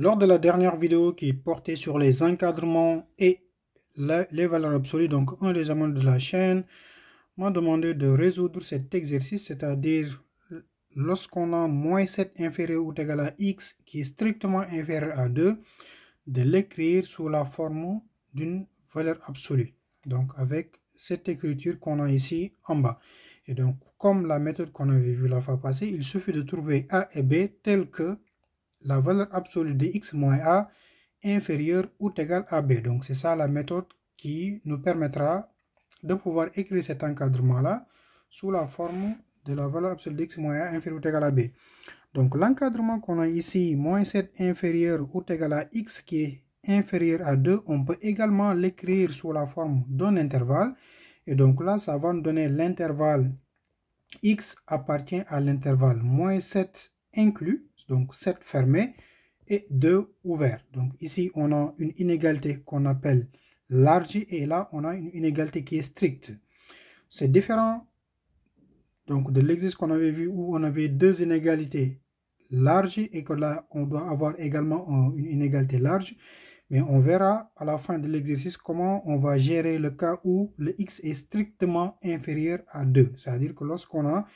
Lors de la dernière vidéo qui portait sur les encadrements et les valeurs absolues, donc un des amendes de la chaîne m'a demandé de résoudre cet exercice, c'est-à-dire lorsqu'on a moins 7 inférieur ou égal à x qui est strictement inférieur à 2, de l'écrire sous la forme d'une valeur absolue. Donc avec cette écriture qu'on a ici en bas. Et donc comme la méthode qu'on avait vue la fois passée, il suffit de trouver a et b tels que la valeur absolue de x moins a inférieure ou égale à b. Donc c'est ça la méthode qui nous permettra de pouvoir écrire cet encadrement-là sous la forme de la valeur absolue de x moins a inférieure ou égale à b. Donc l'encadrement qu'on a ici, moins 7 inférieur ou égale à x qui est inférieur à 2, on peut également l'écrire sous la forme d'un intervalle. Et donc là, ça va nous donner l'intervalle x appartient à l'intervalle moins 7 inclus, donc 7 fermés, et 2 ouvert. Donc ici, on a une inégalité qu'on appelle large et là, on a une inégalité qui est stricte. C'est différent donc de l'exercice qu'on avait vu où on avait deux inégalités larges et que là, on doit avoir également une inégalité large. Mais on verra à la fin de l'exercice comment on va gérer le cas où le x est strictement inférieur à 2. C'est-à-dire que lorsqu'on a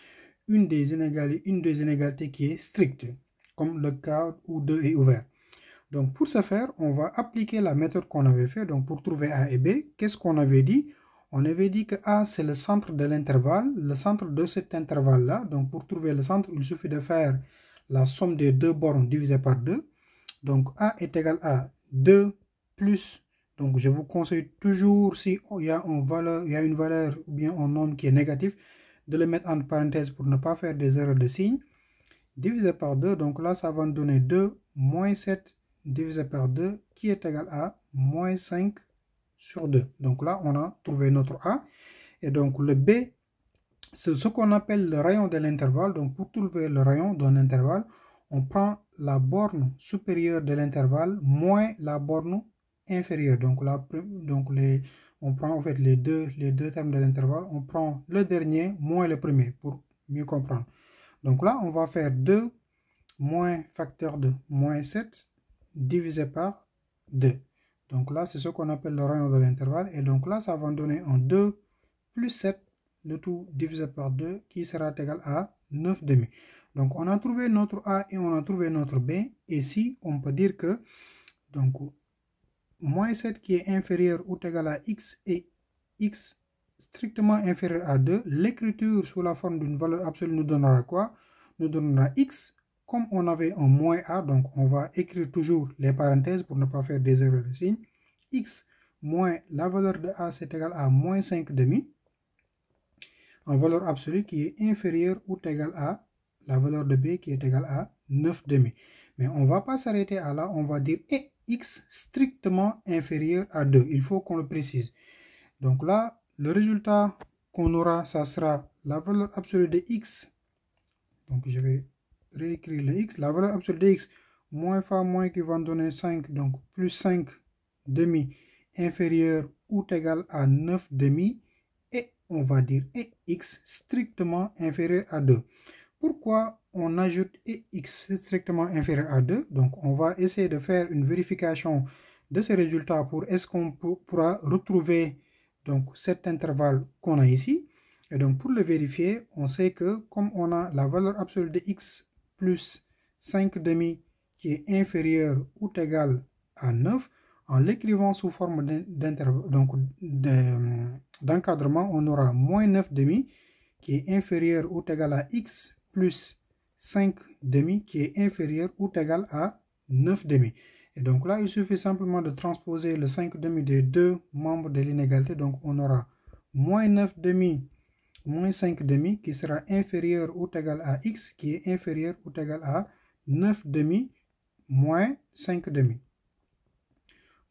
une des inégalités, une des inégalités qui est stricte, comme le cas où 2 est ouvert. Donc pour ce faire, on va appliquer la méthode qu'on avait fait. Donc pour trouver A et B, qu'est-ce qu'on avait dit On avait dit que A c'est le centre de l'intervalle, le centre de cet intervalle-là. Donc pour trouver le centre, il suffit de faire la somme des deux bornes divisée par 2. Donc A est égal à 2 plus, donc je vous conseille toujours si il y a valeur, il y a une valeur ou bien un nombre qui est négatif, de le mettre en parenthèse pour ne pas faire des erreurs de signe, divisé par 2, donc là ça va nous donner 2 moins 7 divisé par 2 qui est égal à moins 5 sur 2. Donc là on a trouvé notre A et donc le B c'est ce qu'on appelle le rayon de l'intervalle. Donc pour trouver le rayon d'un intervalle, on prend la borne supérieure de l'intervalle moins la borne inférieure. Donc, la, donc les, on prend en fait les deux, les deux termes de l'intervalle, on prend le dernier moins le premier pour mieux comprendre. Donc là, on va faire 2 moins facteur de moins 7 divisé par 2. Donc là, c'est ce qu'on appelle le rayon de l'intervalle. Et donc là, ça va donner en 2 plus 7, le tout divisé par 2, qui sera égal à 9 demi. Donc on a trouvé notre A et on a trouvé notre B. Et si on peut dire que donc moins 7 qui est inférieur ou égal à x et x strictement inférieur à 2, l'écriture sous la forme d'une valeur absolue nous donnera quoi Nous donnera x comme on avait un moins a, donc on va écrire toujours les parenthèses pour ne pas faire des erreurs de signe. x moins la valeur de a c'est égal à moins 5 demi en valeur absolue qui est inférieure ou égal à la valeur de b qui est égal à 9 demi. Mais on va pas s'arrêter à là, on va dire et eh, x strictement inférieur à 2. Il faut qu'on le précise. Donc là, le résultat qu'on aura, ça sera la valeur absolue de x. Donc je vais réécrire le x. La valeur absolue de x, moins fois moins qui va donner 5. Donc plus 5 demi inférieur ou égal à 9 demi. Et on va dire et x strictement inférieur à 2. Pourquoi on ajoute x strictement inférieur à 2 Donc, on va essayer de faire une vérification de ces résultats pour est-ce qu'on pourra retrouver donc, cet intervalle qu'on a ici. Et donc, pour le vérifier, on sait que comme on a la valeur absolue de x plus 5 demi qui est inférieure ou égale à 9, en l'écrivant sous forme d'encadrement, on aura moins 9 demi qui est inférieur ou égal à x plus 5 demi qui est inférieur ou égal à 9 demi. Et donc là, il suffit simplement de transposer le 5 demi des deux membres de l'inégalité. Donc on aura moins 9 demi moins 5 demi qui sera inférieur ou égal à x qui est inférieur ou égal à 9 demi moins 5 demi.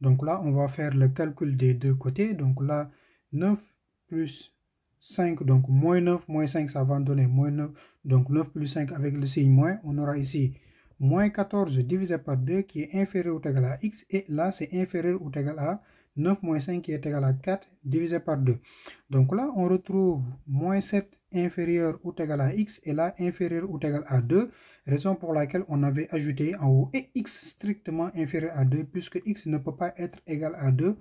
Donc là, on va faire le calcul des deux côtés. Donc là, 9 plus 5, donc moins 9, moins 5, ça va donner moins 9. Donc 9 plus 5 avec le signe moins, on aura ici moins 14 divisé par 2 qui est inférieur ou égal à x. Et là, c'est inférieur ou égal à 9 moins 5 qui est égal à 4 divisé par 2. Donc là, on retrouve moins 7 inférieur ou égal à x et là inférieur ou égal à 2, raison pour laquelle on avait ajouté en haut et x strictement inférieur à 2 puisque x ne peut pas être égal à 2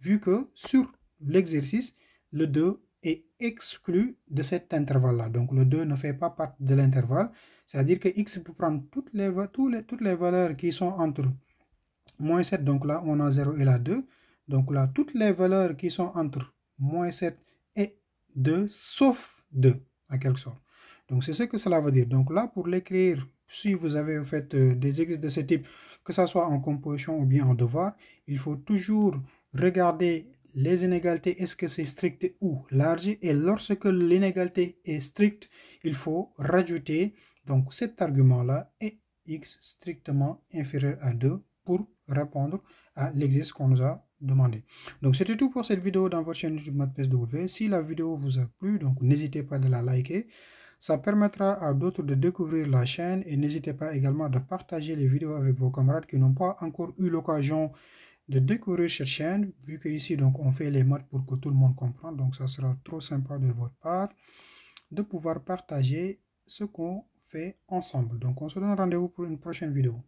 vu que sur l'exercice, le 2 est exclu de cet intervalle-là. Donc le 2 ne fait pas partie de l'intervalle, c'est-à-dire que x peut prendre toutes les, toutes, les, toutes les valeurs qui sont entre moins 7, donc là on a 0 et la 2. Donc là, toutes les valeurs qui sont entre moins 7 et 2, sauf 2, à quelque sorte. Donc c'est ce que cela veut dire. Donc là, pour l'écrire, si vous avez fait euh, des exercices de ce type, que ce soit en composition ou bien en devoir, il faut toujours regarder les inégalités, est-ce que c'est strict ou large Et lorsque l'inégalité est stricte, il faut rajouter donc cet argument-là et x strictement inférieur à 2 pour répondre à l'exercice qu'on nous a demandé. Donc c'était tout pour cette vidéo dans votre chaîne YouTube MathPSW. Si la vidéo vous a plu, donc n'hésitez pas à la liker. Ça permettra à d'autres de découvrir la chaîne et n'hésitez pas également de partager les vidéos avec vos camarades qui n'ont pas encore eu l'occasion de découvrir cette chaîne, vu que ici donc on fait les maths pour que tout le monde comprenne, donc ça sera trop sympa de votre part, de pouvoir partager ce qu'on fait ensemble. Donc on se donne rendez-vous pour une prochaine vidéo.